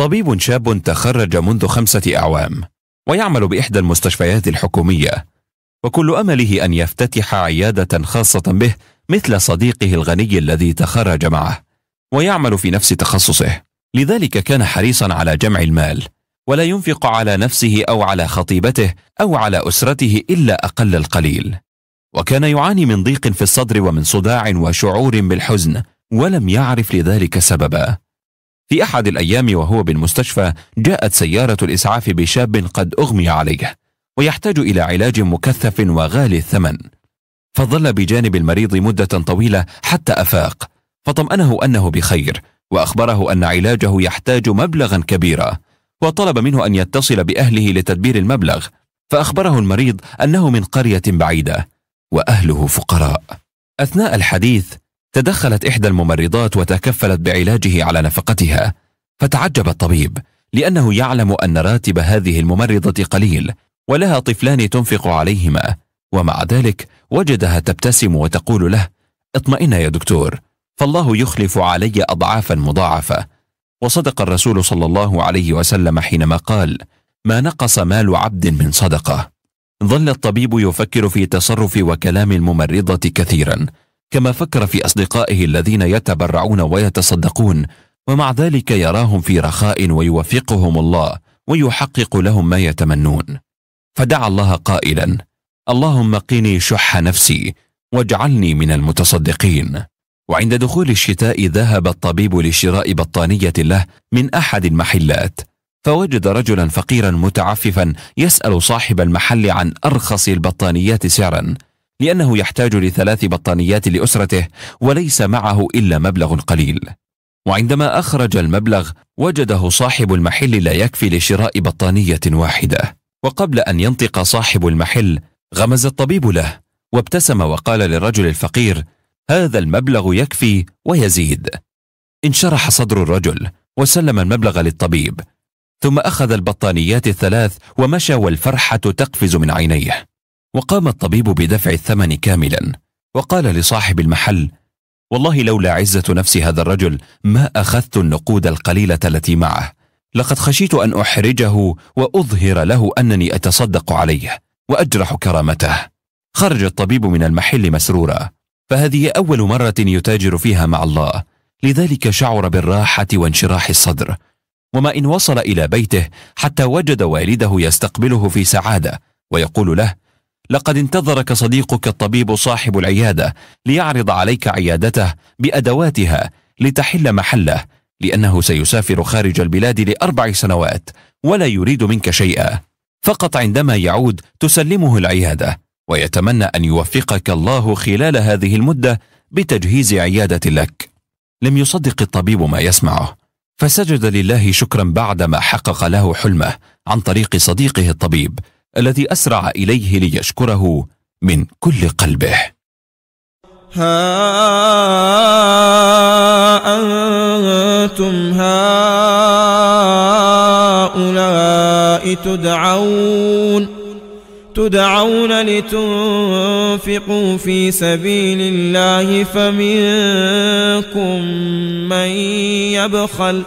طبيب شاب تخرج منذ خمسة أعوام ويعمل بإحدى المستشفيات الحكومية وكل أمله أن يفتتح عيادة خاصة به مثل صديقه الغني الذي تخرج معه ويعمل في نفس تخصصه لذلك كان حريصا على جمع المال ولا ينفق على نفسه أو على خطيبته أو على أسرته إلا أقل القليل وكان يعاني من ضيق في الصدر ومن صداع وشعور بالحزن ولم يعرف لذلك سببا في أحد الأيام وهو بالمستشفى جاءت سيارة الإسعاف بشاب قد أغمي عليه ويحتاج إلى علاج مكثف وغالي الثمن فظل بجانب المريض مدة طويلة حتى أفاق فطمأنه أنه بخير وأخبره أن علاجه يحتاج مبلغا كبيرا وطلب منه أن يتصل بأهله لتدبير المبلغ فأخبره المريض أنه من قرية بعيدة وأهله فقراء أثناء الحديث تدخلت إحدى الممرضات وتكفلت بعلاجه على نفقتها فتعجب الطبيب لأنه يعلم أن راتب هذه الممرضة قليل ولها طفلان تنفق عليهما ومع ذلك وجدها تبتسم وتقول له اطمئن يا دكتور فالله يخلف علي أضعافا مضاعفة وصدق الرسول صلى الله عليه وسلم حينما قال ما نقص مال عبد من صدقة ظل الطبيب يفكر في تصرف وكلام الممرضة كثيرا كما فكر في أصدقائه الذين يتبرعون ويتصدقون ومع ذلك يراهم في رخاء ويوفقهم الله ويحقق لهم ما يتمنون فدعا الله قائلا اللهم قني شح نفسي واجعلني من المتصدقين وعند دخول الشتاء ذهب الطبيب لشراء بطانية له من أحد المحلات فوجد رجلا فقيرا متعففا يسأل صاحب المحل عن أرخص البطانيات سعرا لأنه يحتاج لثلاث بطانيات لأسرته وليس معه إلا مبلغ قليل وعندما أخرج المبلغ وجده صاحب المحل لا يكفي لشراء بطانية واحدة وقبل أن ينطق صاحب المحل غمز الطبيب له وابتسم وقال للرجل الفقير هذا المبلغ يكفي ويزيد انشرح صدر الرجل وسلم المبلغ للطبيب ثم أخذ البطانيات الثلاث ومشى والفرحة تقفز من عينيه وقام الطبيب بدفع الثمن كاملا وقال لصاحب المحل والله لولا عزه نفس هذا الرجل ما اخذت النقود القليله التي معه لقد خشيت ان احرجه واظهر له انني اتصدق عليه واجرح كرامته خرج الطبيب من المحل مسرورا فهذه اول مره يتاجر فيها مع الله لذلك شعر بالراحه وانشراح الصدر وما ان وصل الى بيته حتى وجد والده يستقبله في سعاده ويقول له لقد انتظرك صديقك الطبيب صاحب العياده ليعرض عليك عيادته بادواتها لتحل محله لانه سيسافر خارج البلاد لاربع سنوات ولا يريد منك شيئا فقط عندما يعود تسلمه العياده ويتمنى ان يوفقك الله خلال هذه المده بتجهيز عياده لك لم يصدق الطبيب ما يسمعه فسجد لله شكرا بعدما حقق له حلمه عن طريق صديقه الطبيب الذي أسرع إليه ليشكره من كل قلبه ها أنتم هؤلاء تدعون تدعون لتنفقوا في سبيل الله فمنكم من يبخل ۖ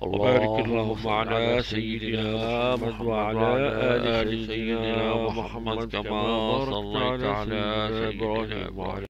وبارك اللهم على سيدنا محمد وعلى آل سيدنا محمد كما صليت على سيدنا إبراهيم